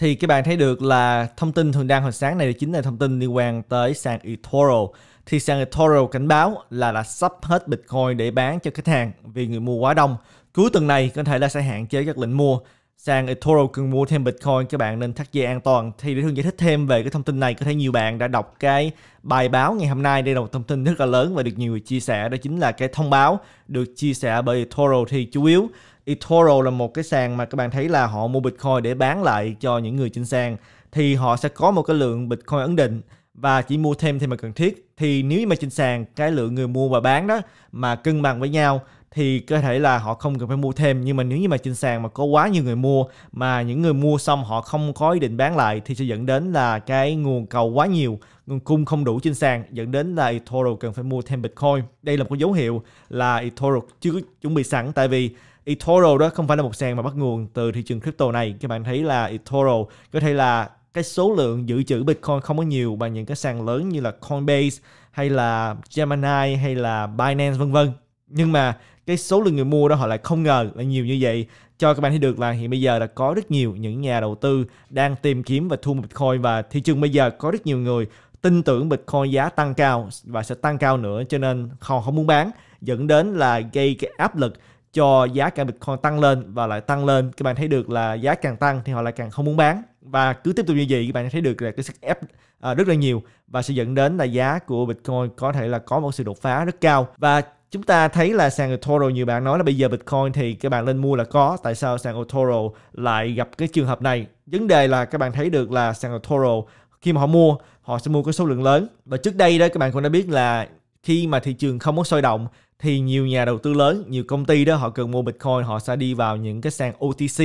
thì các bạn thấy được là thông tin thường đăng hồi sáng này chính là thông tin liên quan tới sàn eToro. Thì sàn eToro cảnh báo là đã sắp hết Bitcoin để bán cho khách hàng vì người mua quá đông. Cuối tuần này có thể là sẽ hạn chế các lệnh mua. Sàn eToro cần mua thêm Bitcoin các bạn nên thắt dây an toàn. Thì để thường giải thích thêm về cái thông tin này có thể nhiều bạn đã đọc cái bài báo ngày hôm nay. Đây là một thông tin rất là lớn và được nhiều người chia sẻ. Đó chính là cái thông báo được chia sẻ bởi eToro thì chủ yếu eToro là một cái sàn mà các bạn thấy là họ mua Bitcoin để bán lại cho những người trên sàn thì họ sẽ có một cái lượng Bitcoin ấn định và chỉ mua thêm thì mà cần thiết thì nếu như mà trên sàn cái lượng người mua và bán đó mà cân bằng với nhau thì có thể là họ không cần phải mua thêm nhưng mà nếu như mà trên sàn mà có quá nhiều người mua mà những người mua xong họ không có ý định bán lại thì sẽ dẫn đến là cái nguồn cầu quá nhiều nguồn cung không đủ trên sàn dẫn đến là eToro cần phải mua thêm Bitcoin đây là một dấu hiệu là eToro chưa chuẩn bị sẵn tại vì eToro đó không phải là một sàn mà bắt nguồn từ thị trường crypto này các bạn thấy là eToro có thể là cái số lượng dự trữ Bitcoin không có nhiều bằng những cái sàn lớn như là Coinbase hay là Gemini hay là Binance vân vân nhưng mà cái số lượng người mua đó họ lại không ngờ là nhiều như vậy cho các bạn thấy được là hiện bây giờ đã có rất nhiều những nhà đầu tư đang tìm kiếm và thu Bitcoin và thị trường bây giờ có rất nhiều người tin tưởng Bitcoin giá tăng cao và sẽ tăng cao nữa cho nên họ không muốn bán dẫn đến là gây cái áp lực cho giá cả Bitcoin tăng lên và lại tăng lên các bạn thấy được là giá càng tăng thì họ lại càng không muốn bán và cứ tiếp tục như vậy các bạn thấy được là cái sức ép à, rất là nhiều và sẽ dẫn đến là giá của Bitcoin có thể là có một sự đột phá rất cao và chúng ta thấy là sàn Otoro nhiều bạn nói là bây giờ Bitcoin thì các bạn lên mua là có tại sao sàn Otoro lại gặp cái trường hợp này vấn đề là các bạn thấy được là sàn Otoro khi mà họ mua họ sẽ mua cái số lượng lớn và trước đây đó các bạn cũng đã biết là khi mà thị trường không có sôi động thì nhiều nhà đầu tư lớn, nhiều công ty đó họ cần mua Bitcoin họ sẽ đi vào những cái sàn OTC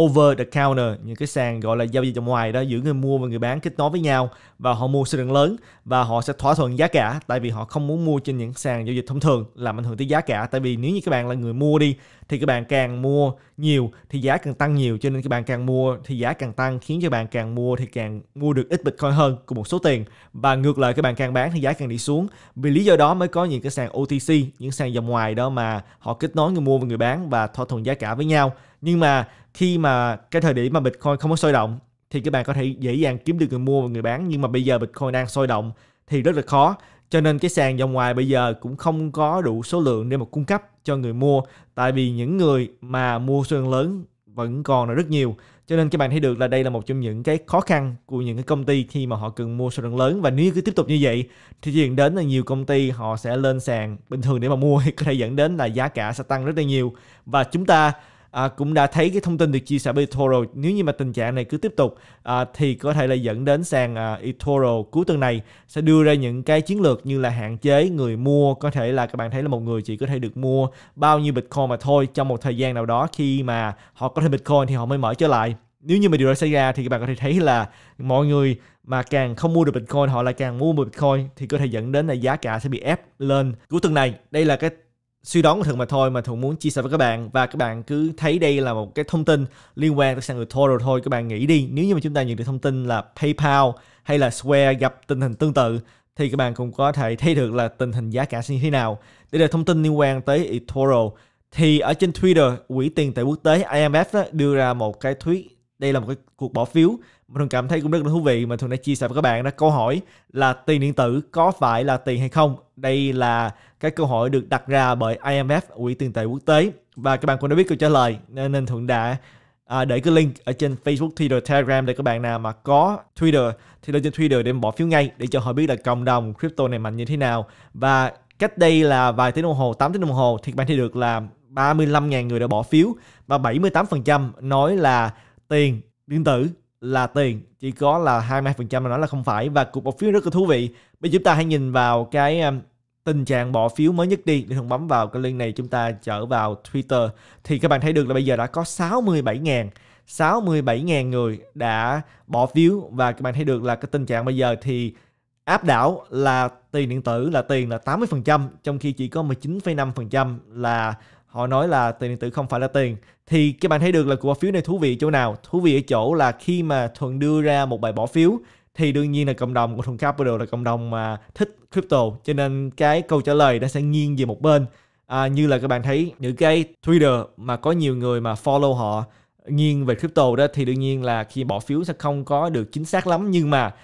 over the counter những cái sàn gọi là giao dịch ngoài đó giữa người mua và người bán kết nối với nhau và họ mua số lượng lớn và họ sẽ thỏa thuận giá cả tại vì họ không muốn mua trên những sàn giao dịch thông thường làm ảnh hưởng tới giá cả tại vì nếu như các bạn là người mua đi thì các bạn càng mua nhiều thì giá càng tăng nhiều cho nên các bạn càng mua thì giá càng tăng khiến cho bạn càng mua thì càng mua được ít bitcoin hơn cùng một số tiền và ngược lại các bạn càng bán thì giá càng đi xuống vì lý do đó mới có những cái sàn OTC những sàn dòng ngoài đó mà họ kết nối người mua và người bán và thỏa thuận giá cả với nhau nhưng mà khi mà cái thời điểm mà bitcoin không có sôi động thì các bạn có thể dễ dàng kiếm được người mua và người bán nhưng mà bây giờ bitcoin đang sôi động thì rất là khó cho nên cái sàn dòng ngoài bây giờ cũng không có đủ số lượng để mà cung cấp cho người mua tại vì những người mà mua số lượng lớn vẫn còn là rất nhiều cho nên các bạn thấy được là đây là một trong những cái khó khăn của những cái công ty khi mà họ cần mua số lượng lớn và nếu cứ tiếp tục như vậy thì dẫn đến là nhiều công ty họ sẽ lên sàn bình thường để mà mua thì có thể dẫn đến là giá cả sẽ tăng rất là nhiều và chúng ta à, cũng đã thấy cái thông tin được chia sẻ bởi Toro nếu như mà tình trạng này cứ tiếp tục à, thì có thể là dẫn đến sàn à, eToro cuối tuần này sẽ đưa ra những cái chiến lược như là hạn chế người mua có thể là các bạn thấy là một người chỉ có thể được mua bao nhiêu Bitcoin mà thôi trong một thời gian nào đó khi mà họ có thêm Bitcoin thì họ mới mở trở lại nếu như mà điều đó xảy ra thì các bạn có thể thấy là mọi người mà càng không mua được Bitcoin họ lại càng mua Bitcoin thì có thể dẫn đến là giá cả sẽ bị ép lên cuối tuần này đây là cái suy đoán của Thuận mà thôi mà Thuận muốn chia sẻ với các bạn và các bạn cứ thấy đây là một cái thông tin liên quan tới sàn eToro thôi các bạn nghĩ đi nếu như mà chúng ta nhận được thông tin là PayPal hay là Square gặp tình hình tương tự thì các bạn cũng có thể thấy được là tình hình giá cả sẽ như thế nào đây là thông tin liên quan tới eToro thì ở trên Twitter quỹ tiền tệ quốc tế IMF đó, đưa ra một cái thuyết đây là một cái cuộc bỏ phiếu mà thường cảm thấy cũng rất là thú vị mà thường đã chia sẻ với các bạn đó câu hỏi là tiền điện tử có phải là tiền hay không đây là cái câu hỏi được đặt ra bởi IMF quỹ tiền tệ quốc tế và các bạn cũng đã biết câu trả lời nên, nên thường đã à, để cái link ở trên Facebook, Twitter, Telegram để các bạn nào mà có Twitter thì lên trên Twitter để bỏ phiếu ngay để cho họ biết là cộng đồng crypto này mạnh như thế nào và cách đây là vài tiếng đồng hồ 8 tiếng đồng hồ thì các bạn thấy được là 35.000 người đã bỏ phiếu và 78% nói là tiền điện tử là tiền chỉ có là 22% mà nói là không phải và cục bỏ phiếu rất là thú vị bây giờ chúng ta hãy nhìn vào cái um, tình trạng bỏ phiếu mới nhất đi để không bấm vào cái link này chúng ta trở vào Twitter thì các bạn thấy được là bây giờ đã có 67.000 67.000 người đã bỏ phiếu và các bạn thấy được là cái tình trạng bây giờ thì áp đảo là tiền điện tử là tiền là 80% trong khi chỉ có 19,5% là họ nói là tiền điện tử không phải là tiền thì các bạn thấy được là cổ phiếu này thú vị chỗ nào thú vị ở chỗ là khi mà thuận đưa ra một bài bỏ phiếu thì đương nhiên là cộng đồng của thuận capital là cộng đồng mà thích crypto cho nên cái câu trả lời nó sẽ nghiêng về một bên à, như là các bạn thấy những cái twitter mà có nhiều người mà follow họ nghiêng về crypto đó thì đương nhiên là khi bỏ phiếu sẽ không có được chính xác lắm nhưng mà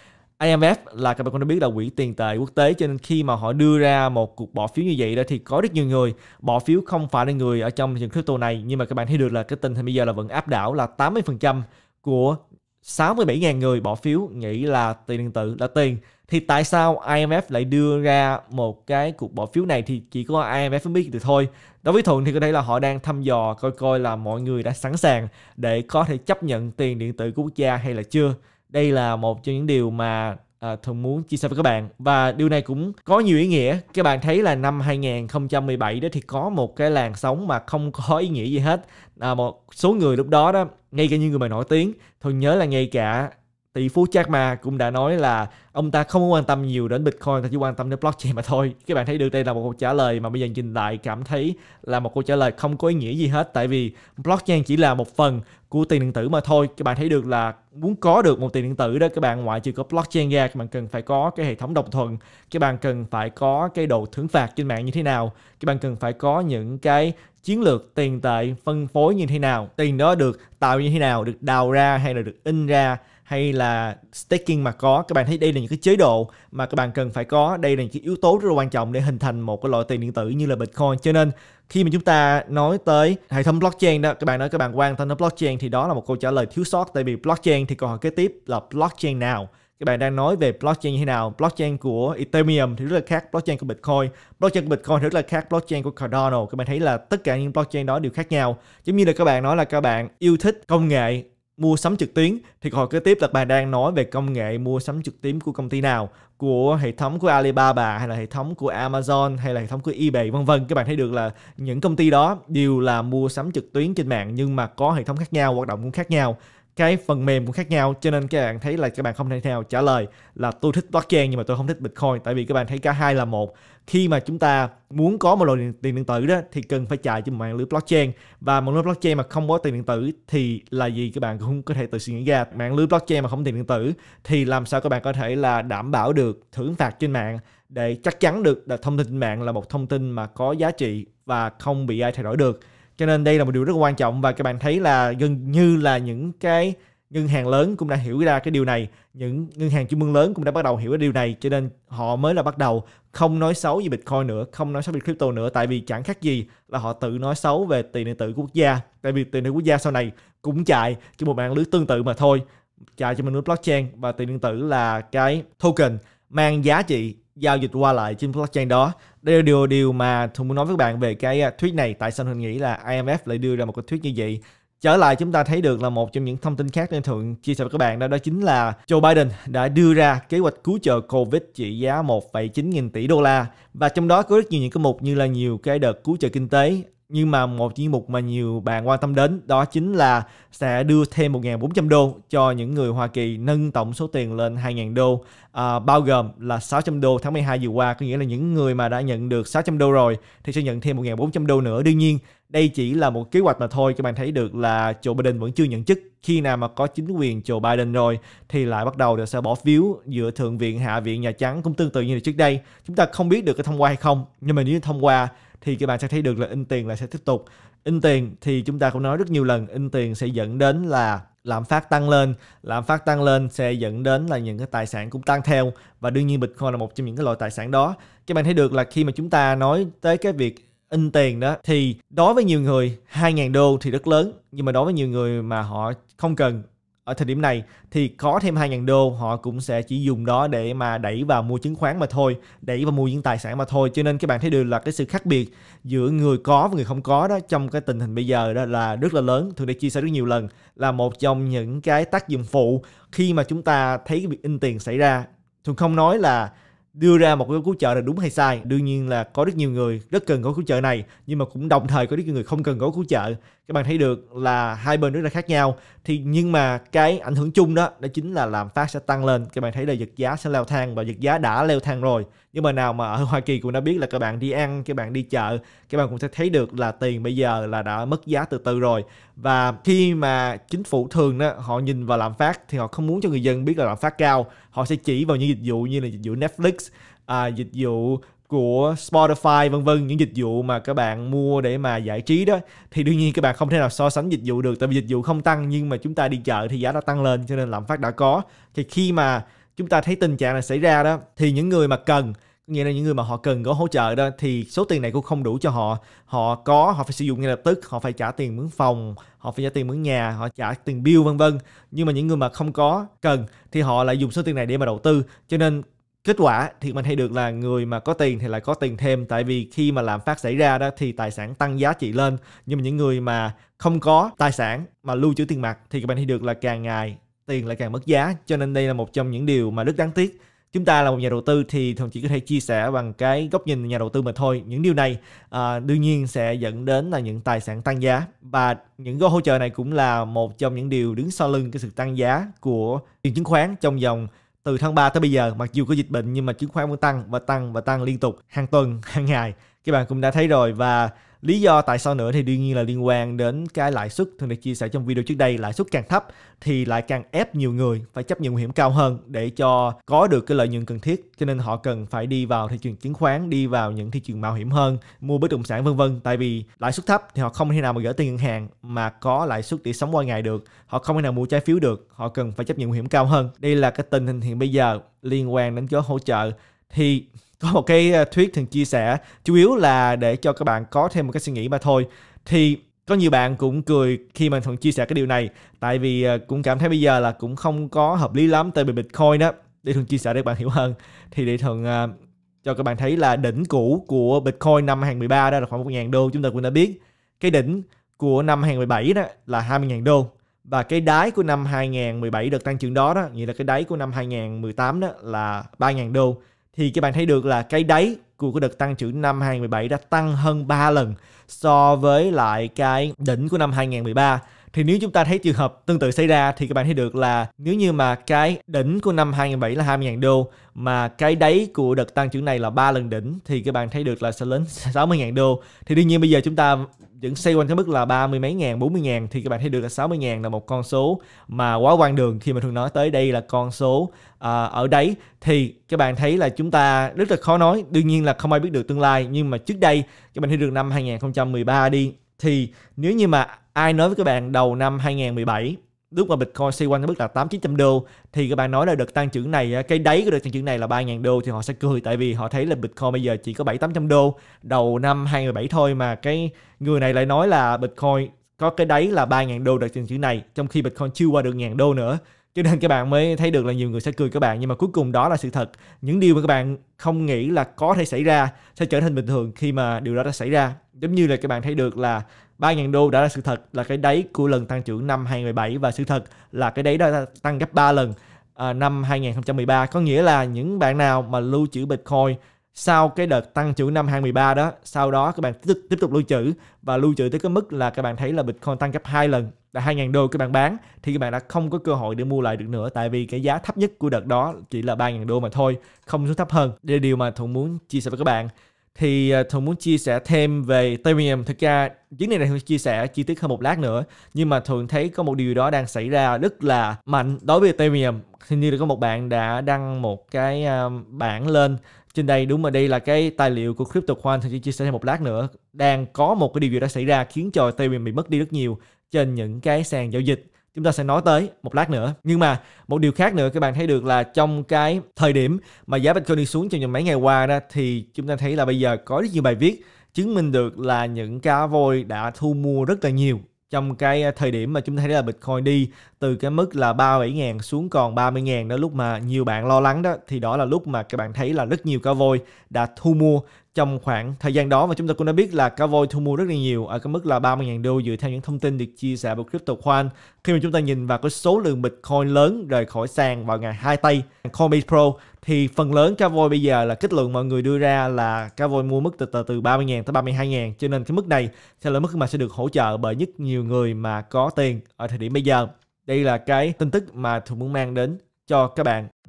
IMF là các bạn cũng đã biết là quỹ tiền tệ quốc tế cho nên khi mà họ đưa ra một cuộc bỏ phiếu như vậy đó thì có rất nhiều người bỏ phiếu không phải là người ở trong thị trường crypto này nhưng mà các bạn thấy được là cái tình hình bây giờ là vẫn áp đảo là 80% của 67.000 người bỏ phiếu nghĩ là tiền điện tử là tiền thì tại sao IMF lại đưa ra một cái cuộc bỏ phiếu này thì chỉ có IMF mới biết được thôi. Đối với Thuận thì có thể là họ đang thăm dò coi coi là mọi người đã sẵn sàng để có thể chấp nhận tiền điện tử của quốc gia hay là chưa đây là một trong những điều mà à, thường muốn chia sẻ với các bạn và điều này cũng có nhiều ý nghĩa các bạn thấy là năm 2017 đó thì có một cái làn sóng mà không có ý nghĩa gì hết à, một số người lúc đó đó ngay cả những người mà nổi tiếng thường nhớ là ngay cả tỷ phú Jack Ma cũng đã nói là ông ta không quan tâm nhiều đến Bitcoin, ta chỉ quan tâm đến blockchain mà thôi. Các bạn thấy được đây là một câu trả lời mà bây giờ nhìn lại cảm thấy là một câu trả lời không có ý nghĩa gì hết tại vì blockchain chỉ là một phần của tiền điện tử mà thôi. Các bạn thấy được là muốn có được một tiền điện tử đó các bạn ngoại trừ có blockchain ra các bạn cần phải có cái hệ thống đồng thuận, các bạn cần phải có cái độ thưởng phạt trên mạng như thế nào, các bạn cần phải có những cái chiến lược tiền tệ phân phối như thế nào, tiền đó được tạo như thế nào, được đào ra hay là được in ra hay là staking mà có các bạn thấy đây là những cái chế độ mà các bạn cần phải có đây là những cái yếu tố rất là quan trọng để hình thành một cái loại tiền điện tử như là bitcoin cho nên khi mà chúng ta nói tới hệ thống blockchain đó các bạn nói các bạn quan tâm đến blockchain thì đó là một câu trả lời thiếu sót tại vì blockchain thì câu hỏi kế tiếp là blockchain nào các bạn đang nói về blockchain như thế nào blockchain của ethereum thì rất là khác blockchain của bitcoin blockchain của bitcoin thì rất là khác blockchain của cardano các bạn thấy là tất cả những blockchain đó đều khác nhau giống như là các bạn nói là các bạn yêu thích công nghệ mua sắm trực tuyến thì hồi kế tiếp là bà đang nói về công nghệ mua sắm trực tuyến của công ty nào của hệ thống của Alibaba hay là hệ thống của Amazon hay là hệ thống của eBay vân vân các bạn thấy được là những công ty đó đều là mua sắm trực tuyến trên mạng nhưng mà có hệ thống khác nhau hoạt động cũng khác nhau cái phần mềm cũng khác nhau cho nên các bạn thấy là các bạn không thể nào trả lời là tôi thích blockchain nhưng mà tôi không thích bitcoin tại vì các bạn thấy cả hai là một khi mà chúng ta muốn có một loại tiền điện tử đó thì cần phải chạy trên mạng lưới blockchain và mạng lưới blockchain mà không có tiền điện tử thì là gì các bạn cũng có thể tự suy nghĩ ra mạng lưới blockchain mà không tiền điện tử thì làm sao các bạn có thể là đảm bảo được thưởng phạt trên mạng để chắc chắn được là thông tin trên mạng là một thông tin mà có giá trị và không bị ai thay đổi được cho nên đây là một điều rất quan trọng và các bạn thấy là gần như là những cái ngân hàng lớn cũng đã hiểu ra cái điều này những ngân hàng trung ương lớn cũng đã bắt đầu hiểu cái điều này cho nên họ mới là bắt đầu không nói xấu về bitcoin nữa không nói xấu về crypto nữa tại vì chẳng khác gì là họ tự nói xấu về tiền điện tử của quốc gia tại vì tiền điện tử quốc gia sau này cũng chạy cho một mạng lưới tương tự mà thôi chạy cho mình blockchain và tiền điện tử là cái token mang giá trị giao dịch qua lại trên blockchain đó đây là điều điều mà thùng muốn nói với các bạn về cái à, thuyết này tại sao mình nghĩ là IMF lại đưa ra một cái thuyết như vậy trở lại chúng ta thấy được là một trong những thông tin khác nên thường chia sẻ với các bạn đó đó chính là Joe Biden đã đưa ra kế hoạch cứu trợ Covid trị giá 1,9 nghìn tỷ đô la và trong đó có rất nhiều những cái mục như là nhiều cái đợt cứu trợ kinh tế nhưng mà một chuyên mục mà nhiều bạn quan tâm đến đó chính là sẽ đưa thêm 1.400 đô cho những người Hoa Kỳ nâng tổng số tiền lên 2.000 đô à, bao gồm là 600 đô tháng 12 vừa qua có nghĩa là những người mà đã nhận được 600 đô rồi thì sẽ nhận thêm 1.400 đô nữa đương nhiên đây chỉ là một kế hoạch mà thôi các bạn thấy được là Joe Biden vẫn chưa nhận chức khi nào mà có chính quyền Joe Biden rồi thì lại bắt đầu sẽ bỏ phiếu giữa thượng viện hạ viện nhà trắng cũng tương tự như trước đây chúng ta không biết được cái thông qua hay không nhưng mà nếu thông qua thì các bạn sẽ thấy được là in tiền là sẽ tiếp tục in tiền thì chúng ta cũng nói rất nhiều lần in tiền sẽ dẫn đến là lạm phát tăng lên lạm phát tăng lên sẽ dẫn đến là những cái tài sản cũng tăng theo và đương nhiên bitcoin là một trong những cái loại tài sản đó các bạn thấy được là khi mà chúng ta nói tới cái việc in tiền đó thì đối với nhiều người 2.000 đô thì rất lớn nhưng mà đối với nhiều người mà họ không cần ở thời điểm này thì có thêm 2.000 đô họ cũng sẽ chỉ dùng đó để mà đẩy vào mua chứng khoán mà thôi đẩy vào mua những tài sản mà thôi cho nên các bạn thấy được là cái sự khác biệt giữa người có và người không có đó trong cái tình hình bây giờ đó là rất là lớn thường đã chia sẻ rất nhiều lần là một trong những cái tác dụng phụ khi mà chúng ta thấy cái việc in tiền xảy ra thường không nói là đưa ra một cái cứu trợ là đúng hay sai đương nhiên là có rất nhiều người rất cần gói cứu trợ này nhưng mà cũng đồng thời có rất nhiều người không cần gói cứu trợ các bạn thấy được là hai bên rất là khác nhau thì nhưng mà cái ảnh hưởng chung đó đó chính là lạm phát sẽ tăng lên các bạn thấy là giật giá sẽ leo thang và giật giá đã leo thang rồi nhưng mà nào mà ở Hoa Kỳ cũng đã biết là các bạn đi ăn các bạn đi chợ các bạn cũng sẽ thấy được là tiền bây giờ là đã mất giá từ từ rồi và khi mà chính phủ thường đó họ nhìn vào lạm phát thì họ không muốn cho người dân biết là lạm phát cao họ sẽ chỉ vào những dịch vụ như là dịch vụ Netflix à, dịch vụ của Spotify vân vân những dịch vụ mà các bạn mua để mà giải trí đó thì đương nhiên các bạn không thể nào so sánh dịch vụ được tại vì dịch vụ không tăng nhưng mà chúng ta đi chợ thì giá đã tăng lên cho nên lạm phát đã có thì khi mà chúng ta thấy tình trạng này xảy ra đó thì những người mà cần nghĩa là những người mà họ cần có hỗ trợ đó thì số tiền này cũng không đủ cho họ họ có họ phải sử dụng ngay lập tức họ phải trả tiền mướn phòng họ phải trả tiền mướn nhà họ trả tiền bill vân vân nhưng mà những người mà không có cần thì họ lại dùng số tiền này để mà đầu tư cho nên kết quả thì mình hay được là người mà có tiền thì lại có tiền thêm tại vì khi mà lạm phát xảy ra đó thì tài sản tăng giá trị lên nhưng mà những người mà không có tài sản mà lưu trữ tiền mặt thì các bạn hay được là càng ngày tiền lại càng mất giá cho nên đây là một trong những điều mà rất đáng tiếc chúng ta là một nhà đầu tư thì thường chỉ có thể chia sẻ bằng cái góc nhìn nhà đầu tư mà thôi những điều này à, đương nhiên sẽ dẫn đến là những tài sản tăng giá và những gói hỗ trợ này cũng là một trong những điều đứng sau lưng cái sự tăng giá của tiền chứng khoán trong vòng từ tháng 3 tới bây giờ mặc dù có dịch bệnh nhưng mà chứng khoán vẫn tăng và tăng và tăng liên tục hàng tuần hàng ngày các bạn cũng đã thấy rồi và Lý do tại sao nữa thì đương nhiên là liên quan đến cái lãi suất thường được chia sẻ trong video trước đây, lãi suất càng thấp thì lại càng ép nhiều người phải chấp nhận nguy hiểm cao hơn để cho có được cái lợi nhuận cần thiết. Cho nên họ cần phải đi vào thị trường chứng khoán, đi vào những thị trường mạo hiểm hơn, mua bất động sản vân vân. Tại vì lãi suất thấp thì họ không thể nào mà gửi tiền ngân hàng mà có lãi suất để sống qua ngày được. Họ không thể nào mua trái phiếu được, họ cần phải chấp nhận nguy hiểm cao hơn. Đây là cái tình hình hiện bây giờ liên quan đến gói hỗ trợ thì có một cái ờ, thuyết thường chia sẻ chủ yếu là để cho các bạn có thêm một cái suy nghĩ mà thôi thì có nhiều bạn cũng cười khi mà thường chia sẻ cái điều này tại vì ờ, cũng cảm thấy bây giờ là cũng không có hợp lý lắm tại vì bitcoin đó để thường chia sẻ để các bạn hiểu hơn thì để thường uh, cho các bạn thấy là đỉnh cũ của bitcoin năm 2013 đó là khoảng 1.000 đô chúng ta cũng đã biết cái đỉnh của năm 2017 đó là 20.000 đô và cái đáy của năm 2017 được tăng trưởng đó đó nghĩa là cái đáy của năm 2018 đó là 3.000 đô thì các bạn thấy được là cái đáy của cái đợt tăng trưởng năm 2017 đã tăng hơn 3 lần so với lại cái đỉnh của năm 2013 thì nếu chúng ta thấy trường hợp tương tự xảy ra thì các bạn thấy được là nếu như mà cái đỉnh của năm 2007 là 20.000 đô mà cái đáy của đợt tăng trưởng này là 3 lần đỉnh thì các bạn thấy được là sẽ lớn 60.000 đô. Thì đương nhiên bây giờ chúng ta vẫn xây quanh cái mức là ba mươi mấy ngàn, bốn mươi ngàn thì các bạn thấy được là sáu mươi ngàn là một con số mà quá quan đường khi mà thường nói tới đây là con số à, ở đấy thì các bạn thấy là chúng ta rất là khó nói, đương nhiên là không ai biết được tương lai nhưng mà trước đây các bạn thấy được năm 2013 đi thì nếu như mà ai nói với các bạn đầu năm 2017 lúc mà Bitcoin xoay quanh cái mức là 8 900 đô thì các bạn nói là đợt tăng trưởng này à, cái đáy của đợt tăng trưởng này là 3.000 đô thì họ sẽ cười tại vì họ thấy là Bitcoin bây giờ chỉ có 7 800 đô đầu năm 2017 thôi mà cái người này lại nói là Bitcoin có cái đáy là 3.000 đô đợt tăng trưởng này trong khi Bitcoin chưa qua được ngàn đô nữa cho nên các bạn mới thấy được là nhiều người sẽ cười các bạn nhưng mà cuối cùng đó là sự thật những điều mà các bạn không nghĩ là có thể xảy ra sẽ trở thành bình thường khi mà điều đó đã xảy ra giống như là các bạn thấy được là 3.000 đô đã là sự thật là cái đáy của lần tăng trưởng năm 2017 và sự thật là cái đáy đã tăng gấp 3 lần à, năm 2013 có nghĩa là những bạn nào mà lưu trữ Bitcoin sau cái đợt tăng trưởng năm 2013 đó sau đó các bạn tiếp, tiếp tục lưu trữ và lưu trữ tới cái mức là các bạn thấy là Bitcoin tăng gấp 2 lần là 2.000 đô các bạn bán thì các bạn đã không có cơ hội để mua lại được nữa tại vì cái giá thấp nhất của đợt đó chỉ là 3.000 đô mà thôi không xuống thấp hơn đây là điều mà Thuận muốn chia sẻ với các bạn thì à, Thuận muốn chia sẻ thêm về Ethereum. Thực ra vấn đề này Thuận chia sẻ chi tiết hơn một lát nữa. Nhưng mà thường thấy có một điều đó đang xảy ra rất là mạnh đối với Ethereum. Hình như là có một bạn đã đăng một cái à, bảng lên trên đây đúng mà đây là cái tài liệu của Crypto Quan Thuận chia sẻ thêm một lát nữa. Đang có một cái điều gì đó xảy ra khiến cho Ethereum bị mất đi rất nhiều trên những cái sàn giao dịch chúng ta sẽ nói tới một lát nữa nhưng mà một điều khác nữa các bạn thấy được là trong cái thời điểm mà giá bitcoin đi xuống trong mấy ngày qua đó thì chúng ta thấy là bây giờ có rất nhiều bài viết chứng minh được là những cá voi đã thu mua rất là nhiều trong cái thời điểm mà chúng ta thấy là Bitcoin đi từ cái mức là 37.000 xuống còn 30.000 đó lúc mà nhiều bạn lo lắng đó thì đó là lúc mà các bạn thấy là rất nhiều cá voi đã thu mua trong khoảng thời gian đó và chúng ta cũng đã biết là cá voi thu mua rất là nhiều ở cái mức là 30.000 đô dựa theo những thông tin được chia sẻ bởi CryptoCoin khi mà chúng ta nhìn vào cái số lượng Bitcoin lớn rời khỏi sàn vào ngày hai tây Coinbase Pro thì phần lớn cá voi bây giờ là kết luận mọi người đưa ra là cá voi mua mức từ từ, từ 30.000 tới 32.000 cho nên cái mức này sẽ là mức mà sẽ được hỗ trợ bởi nhất nhiều người mà có tiền ở thời điểm bây giờ đây là cái tin tức mà tôi muốn mang đến cho các bạn